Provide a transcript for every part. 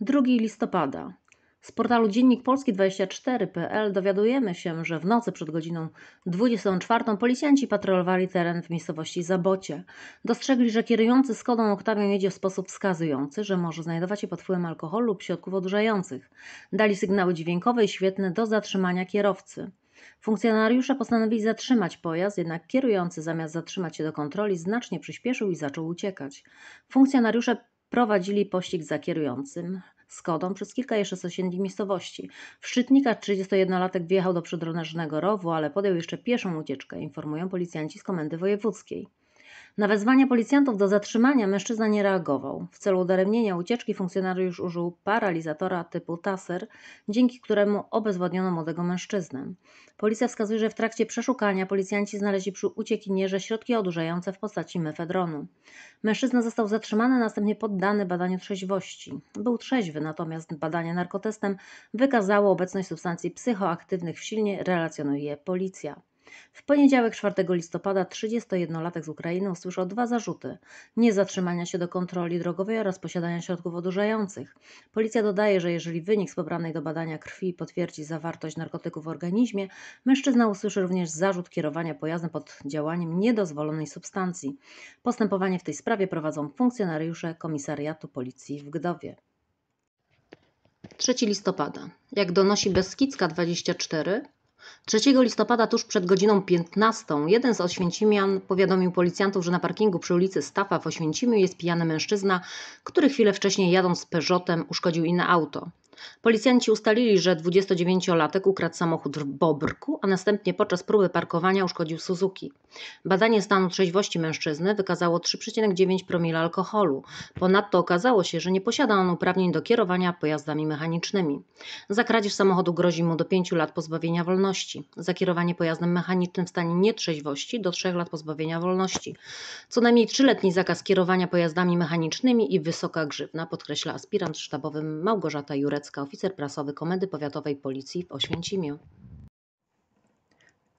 2 listopada. Z portalu Dziennik Polski24.pl dowiadujemy się, że w nocy przed godziną 24 policjanci patrolowali teren w miejscowości Zabocie. Dostrzegli, że kierujący Skodą Oktawią jedzie w sposób wskazujący, że może znajdować się pod wpływem alkoholu lub środków odurzających. Dali sygnały dźwiękowe i świetne do zatrzymania kierowcy. Funkcjonariusze postanowili zatrzymać pojazd, jednak kierujący zamiast zatrzymać się do kontroli znacznie przyspieszył i zaczął uciekać. Funkcjonariusze prowadzili pościg za kierującym Skodą przez kilka jeszcze sąsiednich miejscowości. W Szczytnikach 31-latek wjechał do przydronażnego rowu, ale podjął jeszcze pieszą ucieczkę, informują policjanci z Komendy Wojewódzkiej. Na wezwania policjantów do zatrzymania mężczyzna nie reagował. W celu udaremnienia ucieczki funkcjonariusz użył paralizatora typu taser, dzięki któremu obezwładniono młodego mężczyznę. Policja wskazuje, że w trakcie przeszukania policjanci znaleźli przy uciekinierze środki odurzające w postaci mefedronu. Mężczyzna został zatrzymany, następnie poddany badaniu trzeźwości. Był trzeźwy, natomiast badanie narkotestem wykazało obecność substancji psychoaktywnych w silnie, relacjonuje policja. W poniedziałek 4 listopada 31-latek z Ukrainy usłyszał dwa zarzuty: niezatrzymania się do kontroli drogowej oraz posiadania środków odurzających. Policja dodaje, że jeżeli wynik z pobranej do badania krwi potwierdzi zawartość narkotyków w organizmie, mężczyzna usłyszy również zarzut kierowania pojazdem pod działaniem niedozwolonej substancji. Postępowanie w tej sprawie prowadzą funkcjonariusze Komisariatu Policji w Gdowie. 3 listopada. Jak donosi Beskidzka 24, 3 listopada tuż przed godziną 15 jeden z Oświęcimian powiadomił policjantów, że na parkingu przy ulicy Stafa w Oświęcimiu jest pijany mężczyzna, który chwilę wcześniej jadąc z Peugeotem uszkodził inne auto. Policjanci ustalili, że 29-latek ukradł samochód w Bobrku, a następnie podczas próby parkowania uszkodził Suzuki. Badanie stanu trzeźwości mężczyzny wykazało 3,9 promila alkoholu. Ponadto okazało się, że nie posiada on uprawnień do kierowania pojazdami mechanicznymi. Za kradzież samochodu grozi mu do 5 lat pozbawienia wolności. Za kierowanie pojazdem mechanicznym w stanie nietrzeźwości do 3 lat pozbawienia wolności. Co najmniej 3-letni zakaz kierowania pojazdami mechanicznymi i wysoka grzywna, podkreśla aspirant sztabowy Małgorzata Jurec Pilecka, oficer prasowy Komendy Powiatowej Policji w Oświęcimiu.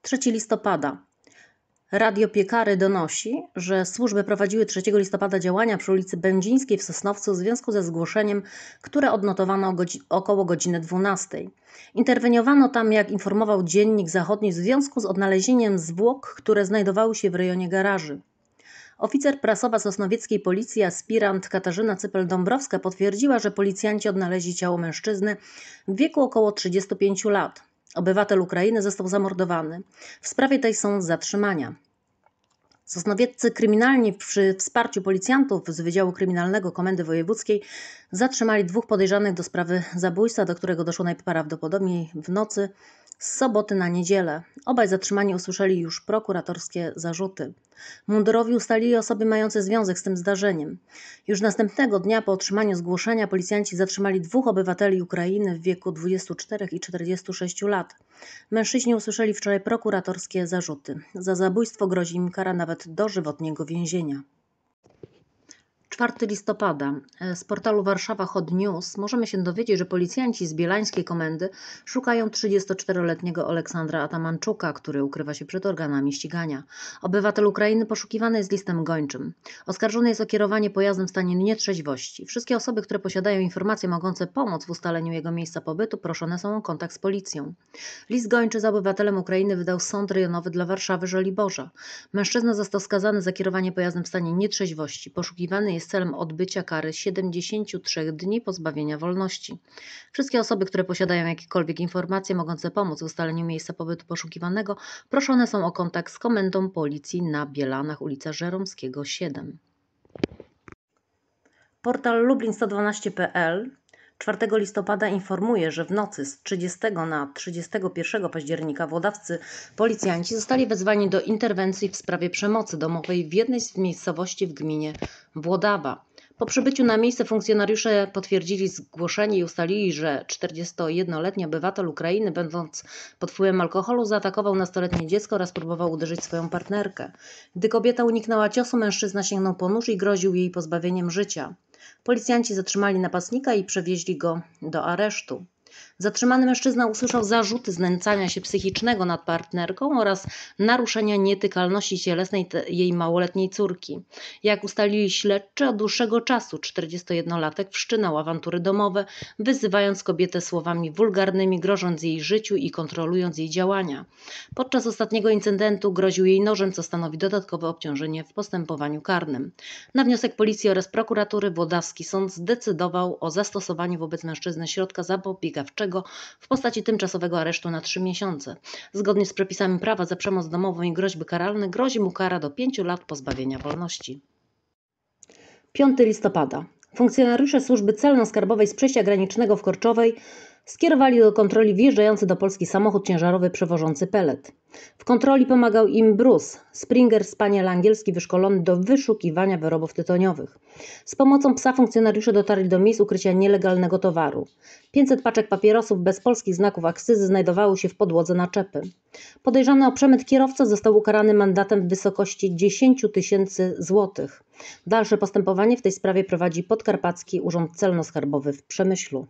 3 listopada. Radio Piekary donosi, że służby prowadziły 3 listopada działania przy ulicy Będzińskiej w Sosnowcu w związku ze zgłoszeniem, które odnotowano około godziny 12. Interweniowano tam, jak informował Dziennik Zachodni, w związku z odnalezieniem zwłok, które znajdowały się w rejonie garaży. Oficer prasowa sosnowieckiej policji, aspirant Katarzyna Cypel-Dąbrowska potwierdziła, że policjanci odnaleźli ciało mężczyzny w wieku około 35 lat. Obywatel Ukrainy został zamordowany. W sprawie tej są zatrzymania. Sosnowieccy kryminalni przy wsparciu policjantów z Wydziału Kryminalnego Komendy Wojewódzkiej zatrzymali dwóch podejrzanych do sprawy zabójstwa, do którego doszło najprawdopodobniej w nocy z soboty na niedzielę. Obaj zatrzymani usłyszeli już prokuratorskie zarzuty. Mundurowi ustalili osoby mające związek z tym zdarzeniem. Już następnego dnia po otrzymaniu zgłoszenia policjanci zatrzymali dwóch obywateli Ukrainy w wieku 24 i 46 lat. Mężczyźni usłyszeli wczoraj prokuratorskie zarzuty. Za zabójstwo grozi im kara nawet dożywotniego więzienia. 4 listopada e, z portalu Warszawa Hot News możemy się dowiedzieć, że policjanci z bielańskiej komendy szukają 34-letniego Aleksandra Atamanczuka, który ukrywa się przed organami ścigania. Obywatel Ukrainy poszukiwany jest listem gończym. Oskarżony jest o kierowanie pojazdem w stanie nietrzeźwości. Wszystkie osoby, które posiadają informacje mogące pomóc w ustaleniu jego miejsca pobytu, proszone są o kontakt z policją. List gończy za obywatelem Ukrainy wydał Sąd Rejonowy dla Warszawy Żoliborza. Mężczyzna został skazany za kierowanie pojazdem w stanie nietrzeźwości. Poszukiwany jest jest celem odbycia kary 73 dni pozbawienia wolności. Wszystkie osoby, które posiadają jakiekolwiek informacje mogące pomóc w ustaleniu miejsca pobytu poszukiwanego, proszone są o kontakt z Komendą Policji na Bielanach ulica Żeromskiego 7. Portal lublin112.pl 4 listopada informuje, że w nocy z 30 na 31 października włodawcy policjanci zostali wezwani do interwencji w sprawie przemocy domowej w jednej z miejscowości w gminie Włodawa. Po przybyciu na miejsce funkcjonariusze potwierdzili zgłoszenie i ustalili, że 41-letni obywatel Ukrainy, będąc pod wpływem alkoholu, zaatakował nastoletnie dziecko oraz próbował uderzyć swoją partnerkę. Gdy kobieta uniknęła ciosu, mężczyzna sięgnął po nóż i groził jej pozbawieniem życia. Policjanci zatrzymali napastnika i przewieźli go do aresztu. Zatrzymany mężczyzna usłyszał zarzuty znęcania się psychicznego nad partnerką oraz naruszenia nietykalności cielesnej jej małoletniej córki. Jak ustalili śledczy, od dłuższego czasu 41-latek wszczynał awantury domowe, wyzywając kobietę słowami wulgarnymi, grożąc jej życiu i kontrolując jej działania. Podczas ostatniego incydentu groził jej nożem, co stanowi dodatkowe obciążenie w postępowaniu karnym. Na wniosek policji oraz prokuratury Włodawski Sąd zdecydował o zastosowaniu wobec mężczyzny środka zapobiegawczego w postaci tymczasowego aresztu na trzy miesiące. Zgodnie z przepisami prawa za przemoc domową i groźby karalne grozi mu kara do pięciu lat pozbawienia wolności. 5 listopada. Funkcjonariusze służby celno-skarbowej z przejścia granicznego w Korczowej skierowali do kontroli wjeżdżający do Polski samochód ciężarowy przewożący pelet. W kontroli pomagał im Bruce, Springer spaniel angielski wyszkolony do wyszukiwania wyrobów tytoniowych. Z pomocą psa funkcjonariusze dotarli do miejsc ukrycia nielegalnego towaru. 500 paczek papierosów bez polskich znaków akcyzy znajdowało się w podłodze naczepy. Podejrzany o przemyt kierowca został ukarany mandatem w wysokości 10 tysięcy złotych. Dalsze postępowanie w tej sprawie prowadzi Podkarpacki Urząd Celno-Skarbowy w Przemyślu.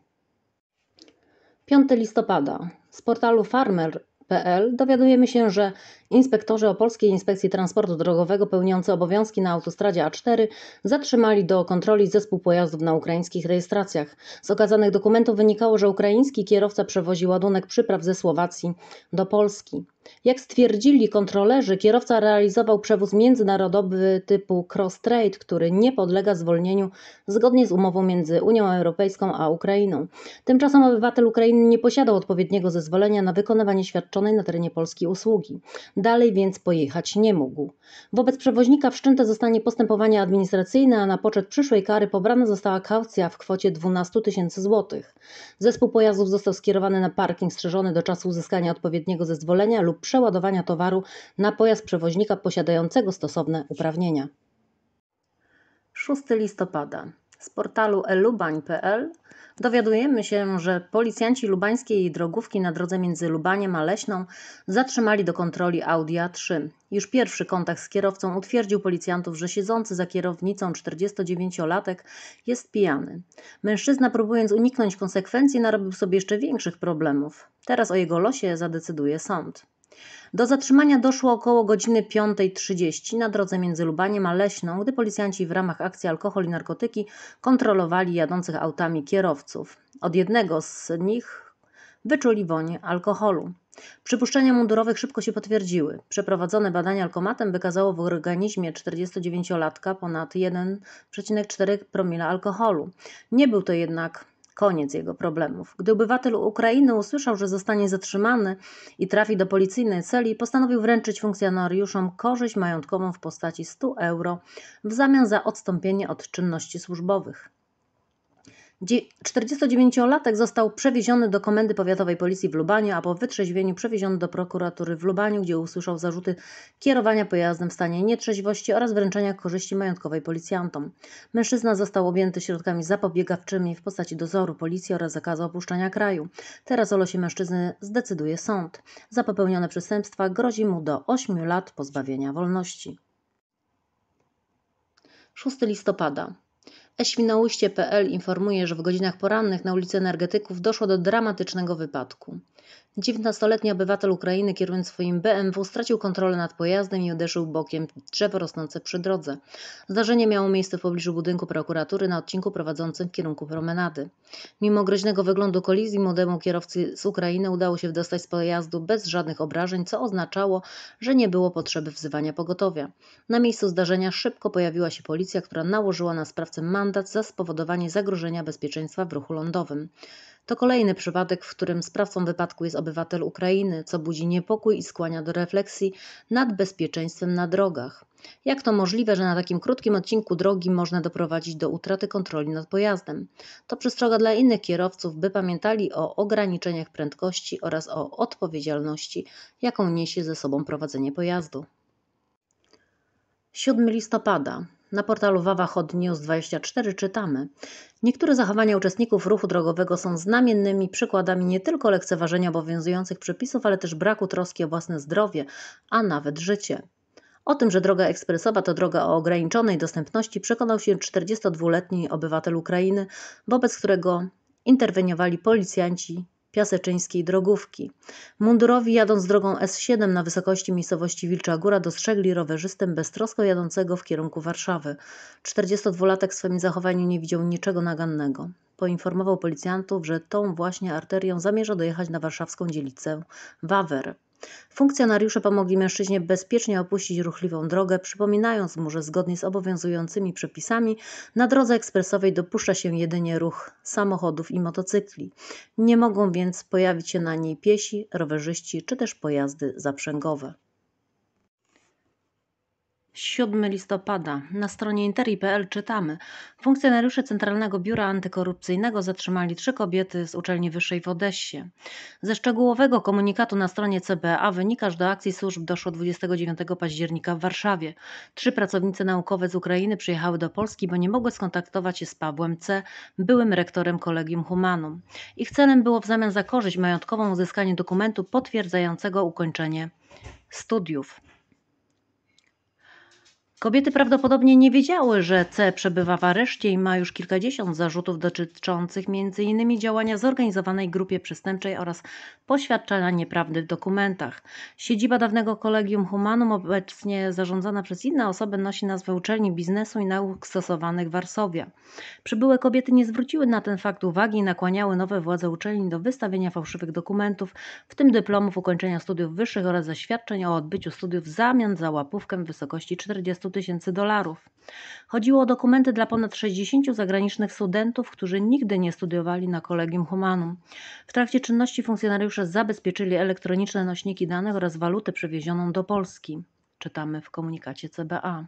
5 listopada. Z portalu farmer.pl dowiadujemy się, że inspektorzy Opolskiej Inspekcji Transportu Drogowego pełniący obowiązki na autostradzie A4 zatrzymali do kontroli zespół pojazdów na ukraińskich rejestracjach. Z okazanych dokumentów wynikało, że ukraiński kierowca przewozi ładunek przypraw ze Słowacji do Polski. Jak stwierdzili kontrolerzy, kierowca realizował przewóz międzynarodowy typu cross trade który nie podlega zwolnieniu zgodnie z umową między Unią Europejską a Ukrainą. Tymczasem obywatel Ukrainy nie posiadał odpowiedniego zezwolenia na wykonywanie świadczonej na terenie Polski usługi. Dalej więc pojechać nie mógł. Wobec przewoźnika wszczęte zostanie postępowanie administracyjne, a na poczet przyszłej kary pobrana została kaucja w kwocie 12 tysięcy złotych. Zespół pojazdów został skierowany na parking strzeżony do czasu uzyskania odpowiedniego zezwolenia lub lub przeładowania towaru na pojazd przewoźnika posiadającego stosowne uprawnienia. 6 listopada. Z portalu elubań.pl dowiadujemy się, że policjanci lubańskiej drogówki na drodze między Lubaniem a Leśną zatrzymali do kontroli Audi A3. Już pierwszy kontakt z kierowcą utwierdził policjantów, że siedzący za kierownicą 49-latek jest pijany. Mężczyzna, próbując uniknąć konsekwencji, narobił sobie jeszcze większych problemów. Teraz o jego losie zadecyduje sąd. Do zatrzymania doszło około godziny 5.30 na drodze między Lubaniem a Leśną, gdy policjanci w ramach akcji Alkohol i Narkotyki kontrolowali jadących autami kierowców. Od jednego z nich wyczuli woń alkoholu. Przypuszczenia mundurowych szybko się potwierdziły. Przeprowadzone badanie alkomatem wykazało w organizmie 49-latka ponad 1,4 promila alkoholu. Nie był to jednak Koniec jego problemów. Gdy obywatel Ukrainy usłyszał, że zostanie zatrzymany i trafi do policyjnej celi, postanowił wręczyć funkcjonariuszom korzyść majątkową w postaci 100 euro w zamian za odstąpienie od czynności służbowych. 49-latek został przewieziony do komendy powiatowej policji w Lubaniu, a po wytrzeźwieniu przewieziony do prokuratury w Lubaniu, gdzie usłyszał zarzuty kierowania pojazdem w stanie nietrzeźwości oraz wręczenia korzyści majątkowej policjantom. Mężczyzna został objęty środkami zapobiegawczymi w postaci dozoru policji oraz zakazu opuszczania kraju. Teraz o losie mężczyzny zdecyduje sąd. Za popełnione przestępstwa grozi mu do 8 lat pozbawienia wolności. 6 listopada eświnouście.pl informuje, że w godzinach porannych na ulicy Energetyków doszło do dramatycznego wypadku. 19-letni obywatel Ukrainy kierując swoim BMW stracił kontrolę nad pojazdem i uderzył bokiem drzewo rosnące przy drodze. Zdarzenie miało miejsce w pobliżu budynku prokuratury na odcinku prowadzącym w kierunku promenady. Mimo groźnego wyglądu kolizji młodemu kierowcy z Ukrainy udało się wydostać z pojazdu bez żadnych obrażeń, co oznaczało, że nie było potrzeby wzywania pogotowia. Na miejscu zdarzenia szybko pojawiła się policja, która nałożyła na sprawcę mandat mandat za spowodowanie zagrożenia bezpieczeństwa w ruchu lądowym. To kolejny przypadek, w którym sprawcą wypadku jest obywatel Ukrainy, co budzi niepokój i skłania do refleksji nad bezpieczeństwem na drogach. Jak to możliwe, że na takim krótkim odcinku drogi można doprowadzić do utraty kontroli nad pojazdem? To przestroga dla innych kierowców, by pamiętali o ograniczeniach prędkości oraz o odpowiedzialności, jaką niesie ze sobą prowadzenie pojazdu. 7 listopada na portalu Wawachod News 24 czytamy: Niektóre zachowania uczestników ruchu drogowego są znamiennymi przykładami nie tylko lekceważenia obowiązujących przepisów, ale też braku troski o własne zdrowie, a nawet życie. O tym, że droga ekspresowa to droga o ograniczonej dostępności, przekonał się 42-letni obywatel Ukrainy, wobec którego interweniowali policjanci piaseczyńskiej drogówki. Mundurowi jadąc drogą S7 na wysokości miejscowości Wilcza Góra dostrzegli rowerzystę beztrosko jadącego w kierunku Warszawy. 42-latek w swoim zachowaniu nie widział niczego nagannego. Poinformował policjantów, że tą właśnie arterią zamierza dojechać na warszawską dzielnicę Wawer. Funkcjonariusze pomogli mężczyźnie bezpiecznie opuścić ruchliwą drogę, przypominając mu, że zgodnie z obowiązującymi przepisami na drodze ekspresowej dopuszcza się jedynie ruch samochodów i motocykli. Nie mogą więc pojawić się na niej piesi, rowerzyści czy też pojazdy zaprzęgowe. 7 listopada. Na stronie interi.pl czytamy. Funkcjonariusze Centralnego Biura Antykorupcyjnego zatrzymali trzy kobiety z uczelni wyższej w Odessie. Ze szczegółowego komunikatu na stronie CBA wynika, że do akcji służb doszło 29 października w Warszawie. Trzy pracownice naukowe z Ukrainy przyjechały do Polski, bo nie mogły skontaktować się z Pawłem C., byłym rektorem Kolegium Humanum. Ich celem było w zamian za korzyść majątkową uzyskanie dokumentu potwierdzającego ukończenie studiów. Kobiety prawdopodobnie nie wiedziały, że C przebywa w areszcie i ma już kilkadziesiąt zarzutów dotyczących m.in. działania zorganizowanej grupie przestępczej oraz poświadczenia nieprawdy w dokumentach. Siedziba dawnego Kolegium Humanum, obecnie zarządzana przez inne osoby, nosi nazwę Uczelni Biznesu i Nauk Stosowanych Warszawia. Przybyłe kobiety nie zwróciły na ten fakt uwagi i nakłaniały nowe władze uczelni do wystawienia fałszywych dokumentów, w tym dyplomów ukończenia studiów wyższych oraz zaświadczeń o odbyciu studiów w zamian za łapówkę w wysokości 40 tysięcy dolarów. Chodziło o dokumenty dla ponad 60 zagranicznych studentów, którzy nigdy nie studiowali na Kolegium Humanum. W trakcie czynności funkcjonariusze zabezpieczyli elektroniczne nośniki danych oraz walutę przewiezioną do Polski. Czytamy w komunikacie CBA.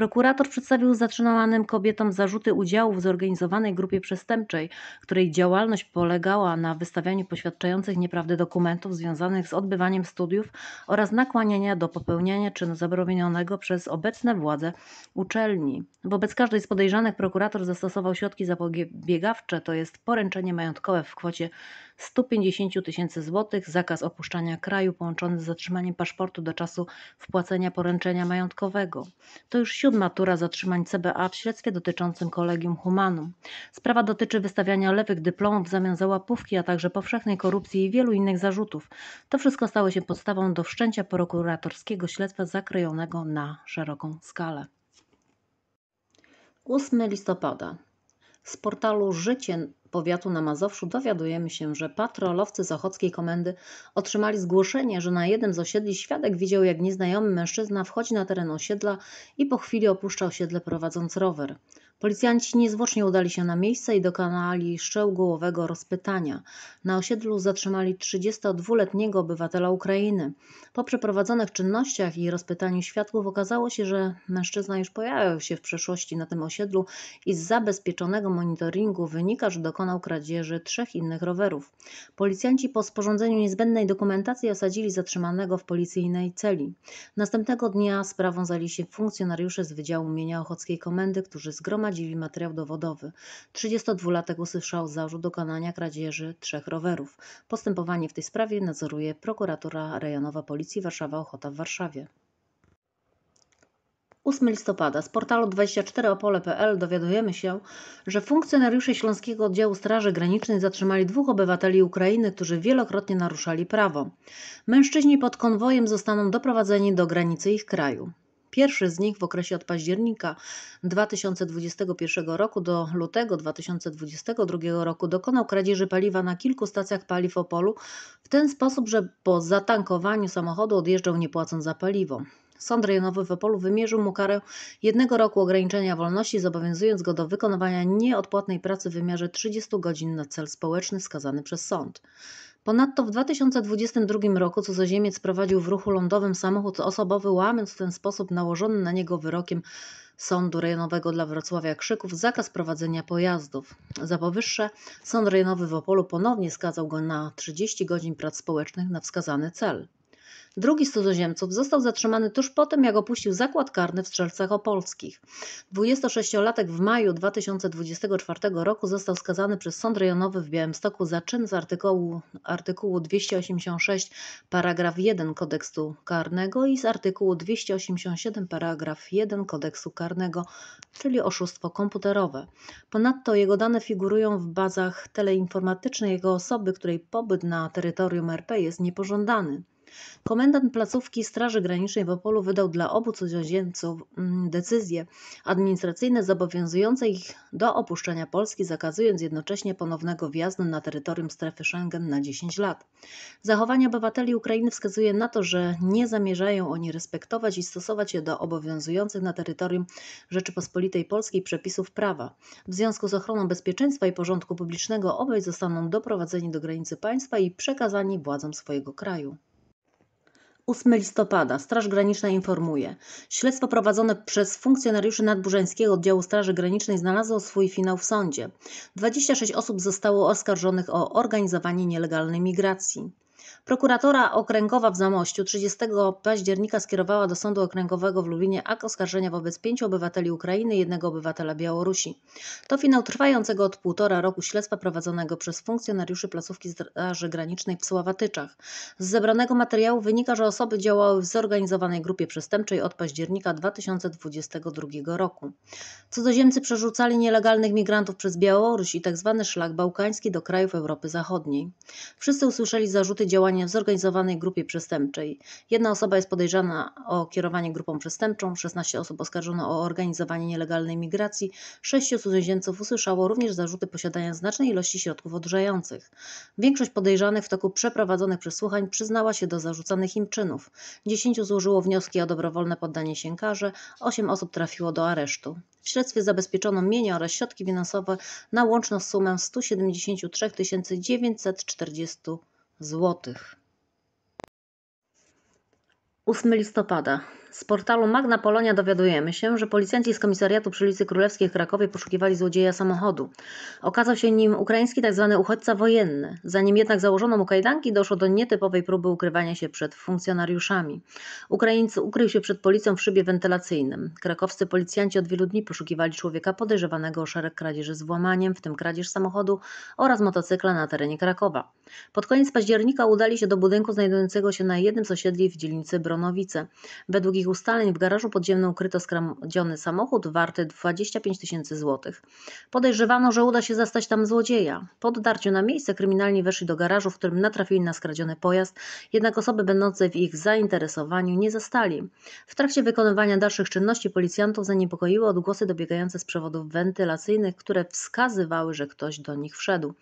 Prokurator przedstawił zatrzymanym kobietom zarzuty udziału w zorganizowanej grupie przestępczej, której działalność polegała na wystawianiu poświadczających nieprawdę dokumentów związanych z odbywaniem studiów oraz nakłaniania do popełniania czynu zabronionego przez obecne władze uczelni. Wobec każdej z podejrzanych prokurator zastosował środki zapobiegawcze, to jest poręczenie majątkowe w kwocie 150 tysięcy złotych, zakaz opuszczania kraju połączony z zatrzymaniem paszportu do czasu wpłacenia poręczenia majątkowego. To już Siódma tura zatrzymań CBA w śledztwie dotyczącym Kolegium Humanum. Sprawa dotyczy wystawiania lewych dyplomów w zamian za łapówki, a także powszechnej korupcji i wielu innych zarzutów. To wszystko stało się podstawą do wszczęcia prokuratorskiego śledztwa zakrojonego na szeroką skalę. 8 listopada. Z portalu Życie Powiatu na Mazowszu dowiadujemy się, że patrolowcy Zachodzkiej Komendy otrzymali zgłoszenie, że na jednym z osiedli świadek widział, jak nieznajomy mężczyzna wchodzi na teren osiedla i po chwili opuszcza osiedle prowadząc rower. Policjanci niezwłocznie udali się na miejsce i dokonali szczegółowego rozpytania. Na osiedlu zatrzymali 32-letniego obywatela Ukrainy. Po przeprowadzonych czynnościach i rozpytaniu świadków okazało się, że mężczyzna już pojawiał się w przeszłości na tym osiedlu i z zabezpieczonego monitoringu wynika, że dokonał kradzieży trzech innych rowerów. Policjanci po sporządzeniu niezbędnej dokumentacji osadzili zatrzymanego w policyjnej celi. Następnego dnia sprawą zali się funkcjonariusze z Wydziału Mienia Ochockiej Komendy, którzy zgromadzili dziwi materiał dowodowy. 32-latek usłyszał zarzut dokonania kradzieży trzech rowerów. Postępowanie w tej sprawie nadzoruje prokuratura rejonowa Policji Warszawa-Ochota w Warszawie. 8 listopada z portalu 24opole.pl dowiadujemy się, że funkcjonariusze Śląskiego Oddziału Straży Granicznej zatrzymali dwóch obywateli Ukrainy, którzy wielokrotnie naruszali prawo. Mężczyźni pod konwojem zostaną doprowadzeni do granicy ich kraju. Pierwszy z nich w okresie od października 2021 roku do lutego 2022 roku dokonał kradzieży paliwa na kilku stacjach paliw Opolu w ten sposób, że po zatankowaniu samochodu odjeżdżał nie płacąc za paliwo. Sąd rejonowy w Opolu wymierzył mu karę jednego roku ograniczenia wolności, zobowiązując go do wykonywania nieodpłatnej pracy w wymiarze 30 godzin na cel społeczny wskazany przez sąd. Ponadto w 2022 roku cudzoziemiec prowadził w ruchu lądowym samochód osobowy, łamiąc w ten sposób nałożony na niego wyrokiem Sądu Rejonowego dla Wrocławia Krzyków zakaz prowadzenia pojazdów. Za powyższe Sąd Rejonowy w Opolu ponownie skazał go na 30 godzin prac społecznych na wskazany cel. Drugi z cudzoziemców został zatrzymany tuż po tym, jak opuścił zakład karny w Strzelcach Opolskich. 26-latek w maju 2024 roku został skazany przez Sąd Rejonowy w Białymstoku za czyn z artykułu, artykułu 286 paragraf 1 kodeksu karnego i z artykułu 287 paragraf 1 kodeksu karnego, czyli oszustwo komputerowe. Ponadto jego dane figurują w bazach teleinformatycznych jego osoby, której pobyt na terytorium RP jest niepożądany. Komendant placówki Straży Granicznej w Opolu wydał dla obu cudzoziemców mm, decyzje administracyjne zobowiązujące ich do opuszczenia Polski, zakazując jednocześnie ponownego wjazdu na terytorium strefy Schengen na 10 lat. Zachowanie obywateli Ukrainy wskazuje na to, że nie zamierzają oni respektować i stosować się do obowiązujących na terytorium Rzeczypospolitej Polskiej przepisów prawa. W związku z ochroną bezpieczeństwa i porządku publicznego obaj zostaną doprowadzeni do granicy państwa i przekazani władzom swojego kraju. 8 listopada Straż Graniczna informuje. Śledztwo prowadzone przez funkcjonariuszy Nadburzańskiego Oddziału Straży Granicznej znalazło swój finał w sądzie. 26 osób zostało oskarżonych o organizowanie nielegalnej migracji. Prokuratora Okręgowa w Zamościu 30 października skierowała do Sądu Okręgowego w Lublinie akt oskarżenia wobec pięciu obywateli Ukrainy i jednego obywatela Białorusi. To finał trwającego od półtora roku śledztwa prowadzonego przez funkcjonariuszy placówki Straży Granicznej w Sławatyczach. Z zebranego materiału wynika, że osoby działały w zorganizowanej grupie przestępczej od października 2022 roku. Cudzoziemcy przerzucali nielegalnych migrantów przez Białoruś i tzw. Tak szlak bałkański do krajów Europy Zachodniej. Wszyscy usłyszeli zarzuty działania działanie w zorganizowanej grupie przestępczej. Jedna osoba jest podejrzana o kierowanie grupą przestępczą, 16 osób oskarżono o organizowanie nielegalnej migracji, 6 cudzoziemców usłyszało również zarzuty posiadania znacznej ilości środków odżających. Większość podejrzanych w toku przeprowadzonych przesłuchań przyznała się do zarzucanych im czynów. 10 złożyło wnioski o dobrowolne poddanie się karze, 8 osób trafiło do aresztu. W śledztwie zabezpieczono mienie oraz środki finansowe na łączną sumę 173 940 złotych. 8 listopada z portalu Magna Polonia dowiadujemy się, że policjanci z komisariatu przy ulicy Królewskiej w Krakowie poszukiwali złodzieja samochodu. Okazał się nim ukraiński tzw. Tak uchodźca wojenny. Zanim jednak założono mu kajdanki, doszło do nietypowej próby ukrywania się przed funkcjonariuszami. Ukraińcy ukrył się przed policją w szybie wentylacyjnym. Krakowscy policjanci od wielu dni poszukiwali człowieka podejrzewanego o szereg kradzieży z włamaniem, w tym kradzież samochodu oraz motocykla na terenie Krakowa. Pod koniec października udali się do budynku znajdującego się na jednym z osiedli w dzielnicy Bronowice. Według ustaleń w garażu podziemnym ukryto skradziony samochód warty 25 tysięcy złotych. Podejrzewano, że uda się zastać tam złodzieja. Po dotarciu na miejsce kryminalni weszli do garażu, w którym natrafili na skradziony pojazd, jednak osoby będące w ich zainteresowaniu nie zastali. W trakcie wykonywania dalszych czynności policjantów zaniepokoiły odgłosy dobiegające z przewodów wentylacyjnych, które wskazywały, że ktoś do nich wszedł.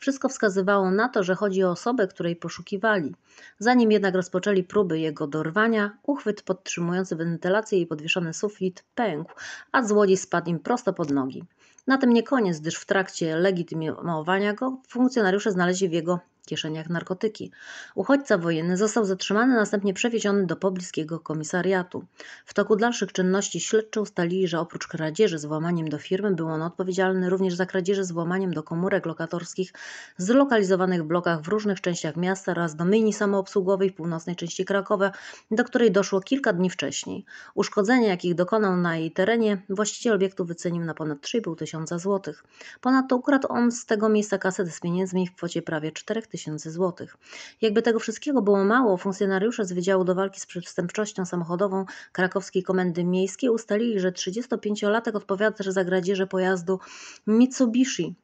Wszystko wskazywało na to, że chodzi o osobę, której poszukiwali. Zanim jednak rozpoczęli próby jego dorwania, uchwyt podtrzymał zatrzymujący wentylację i podwieszony sufit pękł, a złodziej spadł im prosto pod nogi. Na tym nie koniec, gdyż w trakcie legitymowania go funkcjonariusze znaleźli w jego kieszeniach narkotyki. Uchodźca wojenny został zatrzymany, następnie przewieziony do pobliskiego komisariatu. W toku dalszych czynności śledczy ustalili, że oprócz kradzieży z włamaniem do firmy był on odpowiedzialny również za kradzieże z włamaniem do komórek lokatorskich zlokalizowanych w blokach w różnych częściach miasta oraz do myjni samoobsługowej w północnej części Krakowa, do której doszło kilka dni wcześniej. Uszkodzenia, jakich dokonał na jej terenie, właściciel obiektu wycenił na ponad 3,5 tysiąca złotych. Ponadto ukradł on z tego miejsca kasetę z pieniędzmi w kwocie prawie 4 tysięcy tysięcy złotych. Jakby tego wszystkiego było mało, funkcjonariusze z Wydziału do Walki z Przestępczością Samochodową Krakowskiej Komendy Miejskiej ustalili, że 35-latek odpowiada za gradzieże pojazdu Mitsubishi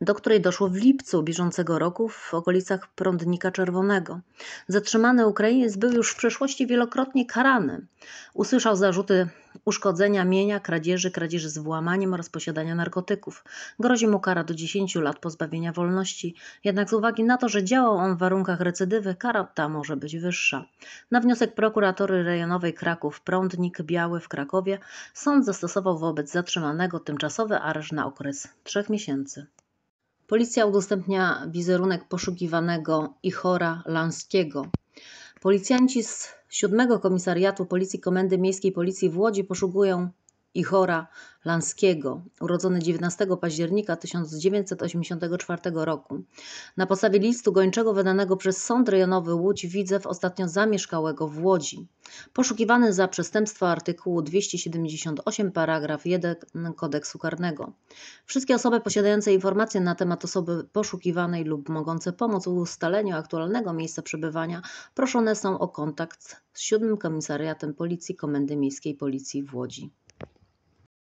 do której doszło w lipcu bieżącego roku w okolicach Prądnika Czerwonego. Zatrzymany Ukrainiec był już w przeszłości wielokrotnie karany. Usłyszał zarzuty uszkodzenia mienia, kradzieży, kradzieży z włamaniem oraz posiadania narkotyków. Grozi mu kara do 10 lat pozbawienia wolności, jednak z uwagi na to, że działał on w warunkach recydywy, kara ta może być wyższa. Na wniosek prokuratury rejonowej Kraków Prądnik Biały w Krakowie sąd zastosował wobec zatrzymanego tymczasowy aresz na okres 3 miesięcy. Policja udostępnia wizerunek poszukiwanego Ichora Lanskiego. Policjanci z 7 Komisariatu Policji Komendy Miejskiej Policji w Łodzi poszukują Ichora Lanskiego, urodzony 19 października 1984 roku. Na podstawie listu gończego wydanego przez Sąd Rejonowy Łódź Widzew ostatnio zamieszkałego w Łodzi. Poszukiwany za przestępstwo artykułu 278 paragraf 1 kodeksu karnego. Wszystkie osoby posiadające informacje na temat osoby poszukiwanej lub mogące pomóc w ustaleniu aktualnego miejsca przebywania proszone są o kontakt z 7 Komisariatem Policji Komendy Miejskiej Policji w Łodzi.